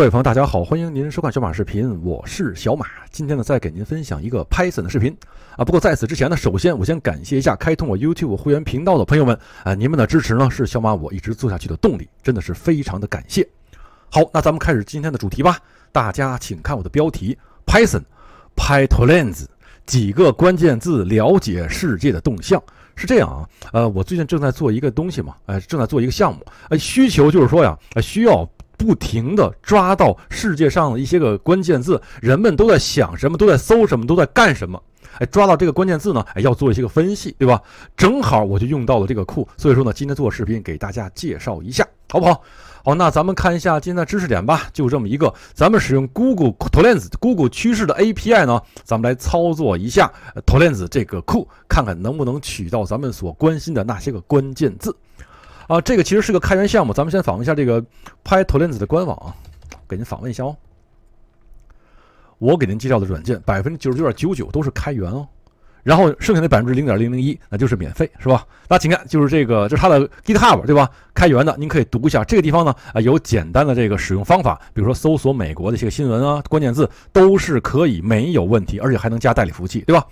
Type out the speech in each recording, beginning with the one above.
各位朋友，大家好，欢迎您收看小马视频，我是小马。今天呢，再给您分享一个 Python 的视频啊。不过在此之前呢，首先我先感谢一下开通我 YouTube 会员频道的朋友们啊，你们的支持呢是小马我一直做下去的动力，真的是非常的感谢。好，那咱们开始今天的主题吧。大家请看我的标题：Python、Pythonz 几个关键字，了解世界的动向。是这样啊，呃，我最近正在做一个东西嘛，呃，正在做一个项目，呃，需求就是说呀，呃，需要。不停地抓到世界上的一些个关键字，人们都在想什么，都在搜什么，都在干什么。哎，抓到这个关键字呢，哎，要做一些个分析，对吧？正好我就用到了这个库，所以说呢，今天做视频给大家介绍一下，好不好？好，那咱们看一下今天的知识点吧。就这么一个，咱们使用 Google 姑 g o 链子、l e 趋势的 API 呢，咱们来操作一下驼链子这个库，看看能不能取到咱们所关心的那些个关键字。啊，这个其实是个开源项目，咱们先访问一下这个拍头链子的官网，啊，给您访问一下哦。我给您介绍的软件，百分之九十九点九九都是开源哦，然后剩下的百分之零点零零一那就是免费，是吧？那请看，就是这个，就是它的 GitHub，对吧？开源的，您可以读一下这个地方呢，啊，有简单的这个使用方法，比如说搜索美国的一些新闻啊，关键字都是可以没有问题，而且还能加代理服务器，对吧？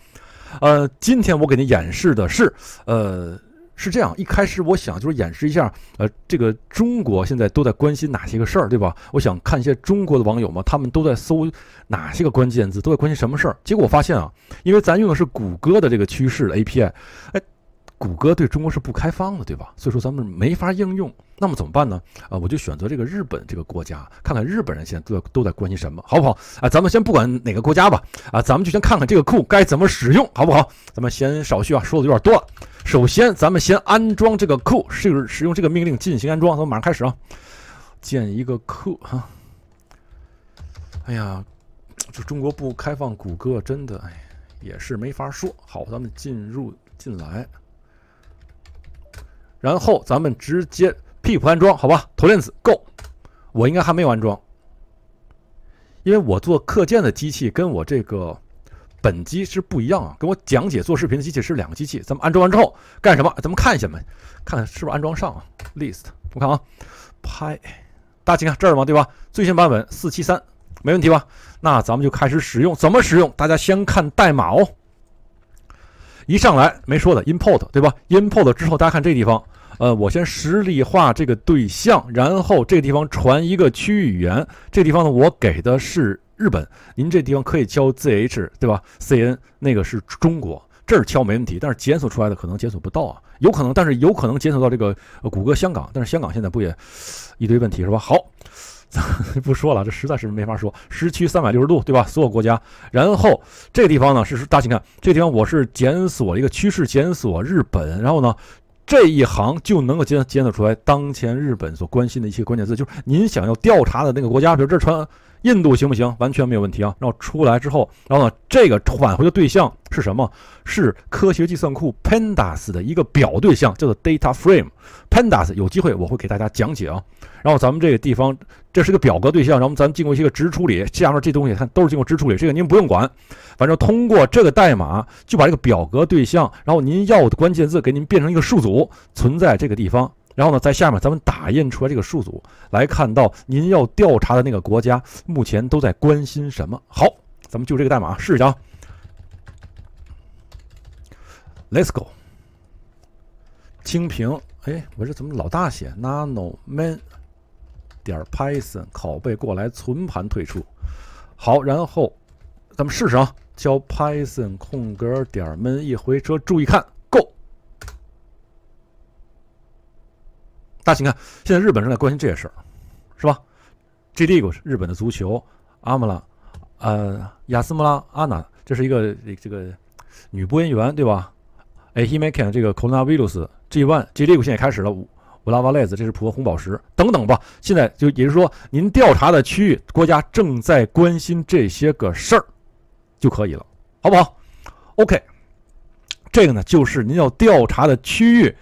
呃，今天我给您演示的是，呃。是这样，一开始我想就是演示一下，呃，这个中国现在都在关心哪些个事儿，对吧？我想看一些中国的网友嘛，他们都在搜哪些个关键字，都在关心什么事儿。结果我发现啊，因为咱用的是谷歌的这个趋势 API，哎，谷歌对中国是不开放的，对吧？所以说咱们没法应用。那么怎么办呢？啊，我就选择这个日本这个国家，看看日本人现在都在都在关心什么，好不好？啊。咱们先不管哪个国家吧，啊，咱们就先看看这个库该怎么使用，好不好？咱们先少叙啊，说的有点多了。首先，咱们先安装这个库，使使用这个命令进行安装。咱们马上开始啊！建一个库哈。哎呀，就中国不开放谷歌，真的哎，也是没法说。好，咱们进入进来，然后咱们直接 pip 安装，好吧？头链子 Go，我应该还没有安装，因为我做课件的机器跟我这个。本机是不一样啊，跟我讲解做视频的机器是两个机器。咱们安装完之后干什么？咱们看一下嘛，看看是不是安装上啊。List，我看啊拍，大家请看这儿嘛，对吧？最新版本四七三，没问题吧？那咱们就开始使用，怎么使用？大家先看代码哦。一上来没说的，import 对吧？import 之后，大家看这地方。呃，我先实例画这个对象，然后这个地方传一个区域语言，这个地方呢，我给的是日本。您这地方可以敲 zh，对吧？cn 那个是中国，这儿敲没问题，但是检索出来的可能检索不到啊，有可能，但是有可能检索到这个谷歌香港，但是香港现在不也一堆问题，是吧？好，不说了，这实在是没法说。时区三百六十度，对吧？所有国家，然后这地方呢是大家请看，这地方我是检索一个趋势，检索日本，然后呢？这一行就能够检检测出来，当前日本所关心的一些关键字，就是您想要调查的那个国家，比如这传印度行不行？完全没有问题啊！然后出来之后，然后呢，这个返回的对象是什么？是科学计算库 Pandas 的一个表对象，叫做 Data Frame。Pandas 有机会我会给大家讲解啊。然后咱们这个地方，这是个表格对象，然后咱们经过一些个值处理，下面这东西看都是经过值处理，这个您不用管。反正通过这个代码就把这个表格对象，然后您要的关键字给您变成一个数组存在这个地方。然后呢，在下面咱们打印出来这个数组，来看到您要调查的那个国家目前都在关心什么。好，咱们就这个代码试一下啊。Let's go。清屏，哎，我这怎么老大写 n a n o men 点 python，拷贝过来，存盘，退出。好，然后咱们试试啊，教 python 空格点 men，一回车，注意看。大家请看，现在日本正在关心这些事儿，是吧？G D 是日本的足球，阿莫拉，呃，亚斯莫拉，安娜，这是一个这个女播音员，对吧？Ahi making 这个 Coronavirus G one G D 股现在开始了 o 拉瓦莱 v 这是普罗红宝石等等吧。现在就也就是说，您调查的区域国家正在关心这些个事儿，就可以了，好不好？OK，这个呢就是您要调查的区域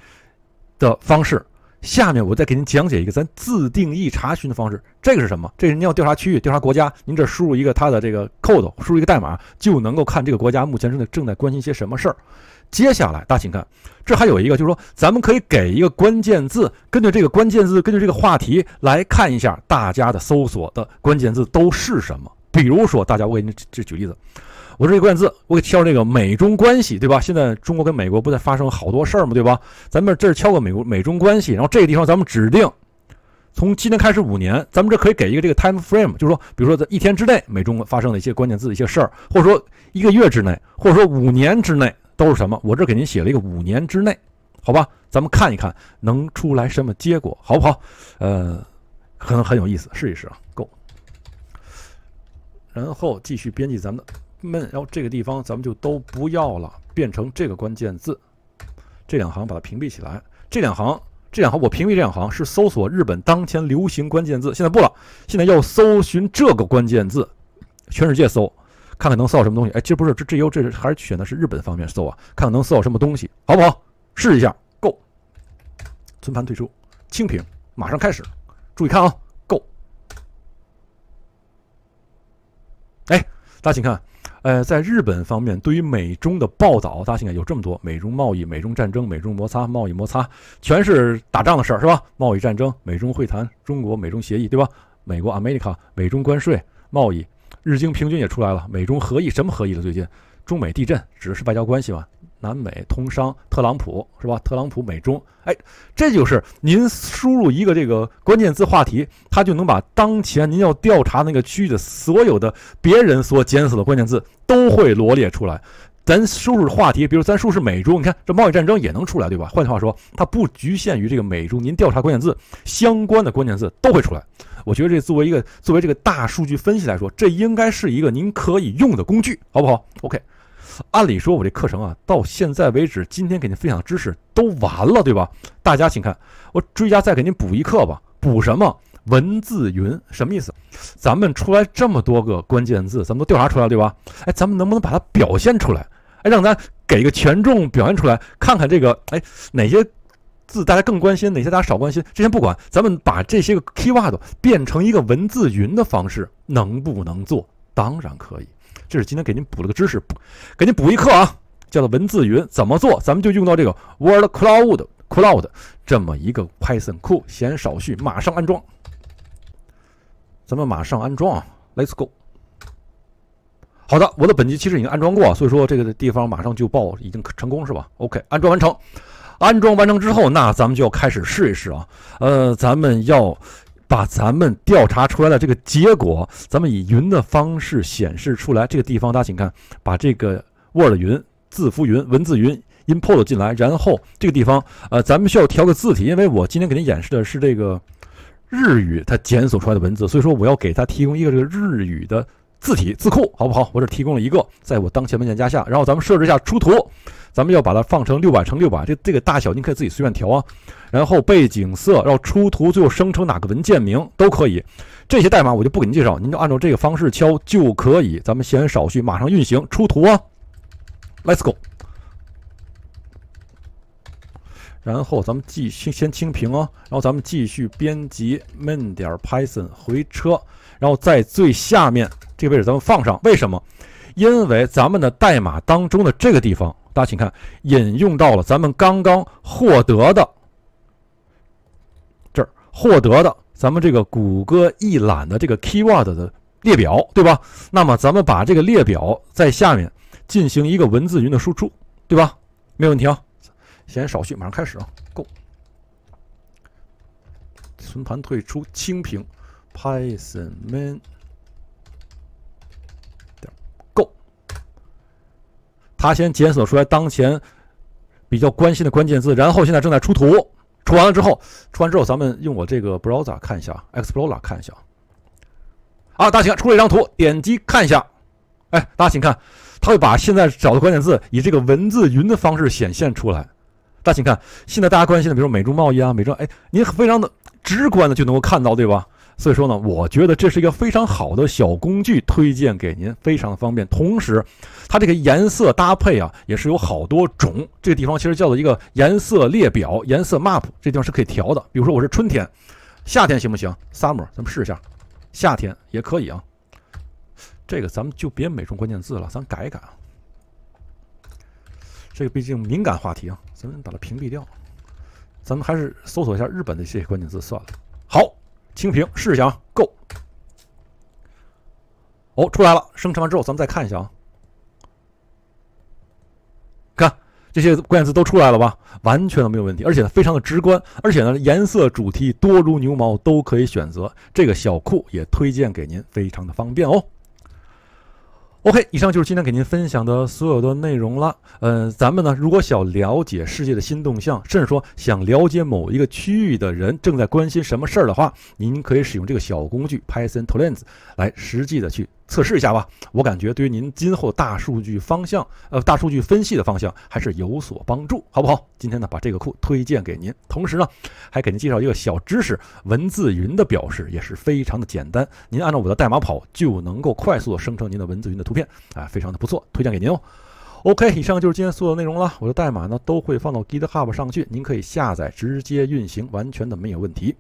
的方式。下面我再给您讲解一个咱自定义查询的方式，这个是什么？这是您要调查区域、调查国家，您这输入一个它的这个 code，输入一个代码就能够看这个国家目前正在正在关心一些什么事儿。接下来，大家请看，这还有一个，就是说咱们可以给一个关键字，根据这个关键字，根据这个话题来看一下大家的搜索的关键字都是什么。比如说，大家我给您这举例子。我这关键字，我给敲这个美中关系，对吧？现在中国跟美国不在发生好多事儿嘛，对吧？咱们这儿敲个美国美中关系，然后这个地方咱们指定从今天开始五年，咱们这可以给一个这个 time frame，就是说，比如说在一天之内，美中发生的一些关键字的一些事儿，或者说一个月之内，或者说五年之内都是什么？我这给您写了一个五年之内，好吧？咱们看一看能出来什么结果，好不好？呃，可能很有意思，试一试啊。Go，然后继续编辑咱们。们，然后这个地方咱们就都不要了，变成这个关键字，这两行把它屏蔽起来。这两行，这两行我屏蔽这两行是搜索日本当前流行关键字。现在不了，现在要搜寻这个关键字，全世界搜，看看能搜到什么东西。哎，这不是，这这又这还是选的是日本方面搜啊，看看能搜到什么东西，好不好？试一下，Go，存盘退出，清屏，马上开始，注意看啊，Go。哎，大家请看。呃，在日本方面，对于美中的报道，大家在有这么多：美中贸易、美中战争、美中摩擦、贸易摩擦，全是打仗的事儿，是吧？贸易战争、美中会谈、中国美中协议，对吧？美国 America、美中关税贸易，日经平均也出来了。美中合议什么合议了？最近中美地震指的是外交关系吧。南美通商，特朗普是吧？特朗普美中，哎，这就是您输入一个这个关键字话题，它就能把当前您要调查那个区域的所有的别人所检索的关键字都会罗列出来。咱输入话题，比如咱输入美中，你看这贸易战争也能出来，对吧？换句话说，它不局限于这个美中，您调查关键字相关的关键字都会出来。我觉得这作为一个作为这个大数据分析来说，这应该是一个您可以用的工具，好不好？OK。按理说，我这课程啊，到现在为止，今天给您分享的知识都完了，对吧？大家请看，我追加再给您补一课吧。补什么？文字云什么意思？咱们出来这么多个关键字，咱们都调查出来对吧？哎，咱们能不能把它表现出来？哎，让咱给个权重表现出来，看看这个，哎，哪些字大家更关心，哪些大家少关心。这先不管，咱们把这些个 key word 变成一个文字云的方式，能不能做？当然可以。这是今天给您补了个知识，给您补一课啊，叫做文字云怎么做？咱们就用到这个 Word Cloud Cloud 这么一个 Python 库。闲少叙，马上安装。咱们马上安装，Let's 啊 go。好的，我的本机其实已经安装过，所以说这个地方马上就报已经成功是吧？OK，安装完成。安装完成之后，那咱们就要开始试一试啊。呃，咱们要。把咱们调查出来的这个结果，咱们以云的方式显示出来。这个地方，大家请看，把这个 Word 云、字符云、文字云 import 进来。然后这个地方，呃，咱们需要调个字体，因为我今天给您演示的是这个日语，它检索出来的文字，所以说我要给它提供一个这个日语的。字体字库好不好？我只提供了一个，在我当前文件夹下。然后咱们设置一下出图，咱们要把它放成六百乘六百，这这个大小您可以自己随便调啊。然后背景色然后出图，最后生成哪个文件名都可以。这些代码我就不给您介绍，您就按照这个方式敲就可以。咱们闲言少叙，马上运行出图啊！Let's go。然后咱们继续先清屏啊，然后咱们继续编辑 main 点 python 回车，然后在最下面。这个位置咱们放上，为什么？因为咱们的代码当中的这个地方，大家请看，引用到了咱们刚刚获得的这儿获得的咱们这个谷歌一览的这个 keyword 的列表，对吧？那么咱们把这个列表在下面进行一个文字云的输出，对吧？没有问题啊，先少叙，马上开始啊，Go。存盘退出，清屏，Python main。他先检索出来当前比较关心的关键字，然后现在正在出图，出完了之后，出完之后，咱们用我这个 Browser 看一下啊，Explorer 看一下啊。大家请看，出了一张图，点击看一下。哎，大家请看，它会把现在找的关键字以这个文字云的方式显现出来。大家请看，现在大家关心的，比如说美中贸易啊，美中，哎，您非常的直观的就能够看到，对吧？所以说呢，我觉得这是一个非常好的小工具，推荐给您，非常方便。同时，它这个颜色搭配啊，也是有好多种。这个地方其实叫做一个颜色列表，颜色 map，这地方是可以调的。比如说，我是春天、夏天，行不行？Summer，咱们试一下，夏天也可以啊。这个咱们就别美中关键字了，咱改一改。啊。这个毕竟敏感话题啊，咱们把它屏蔽掉。咱们还是搜索一下日本的一些关键字算了。好。清屏，试一下，Go，哦，出来了。生成完之后，咱们再看一下啊，看这些关键词都出来了吧？完全都没有问题，而且呢非常的直观，而且呢，颜色、主题多如牛毛，都可以选择。这个小库也推荐给您，非常的方便哦。OK，以上就是今天给您分享的所有的内容了。嗯，咱们呢，如果想了解世界的新动向，甚至说想了解某一个区域的人正在关心什么事儿的话，您可以使用这个小工具 Python t l e n s 来实际的去。测试一下吧，我感觉对于您今后大数据方向，呃，大数据分析的方向还是有所帮助，好不好？今天呢把这个库推荐给您，同时呢还给您介绍一个小知识，文字云的表示也是非常的简单，您按照我的代码跑就能够快速生成您的文字云的图片，啊，非常的不错，推荐给您哦。OK，以上就是今天所有的内容了，我的代码呢都会放到 GitHub 上去，您可以下载直接运行，完全的没有问题。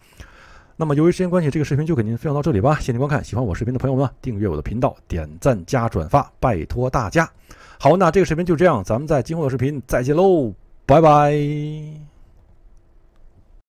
那么，由于时间关系，这个视频就给您分享到这里吧。谢谢您观看，喜欢我视频的朋友们，订阅我的频道，点赞加转发，拜托大家。好，那这个视频就这样，咱们在今后的视频再见喽，拜拜。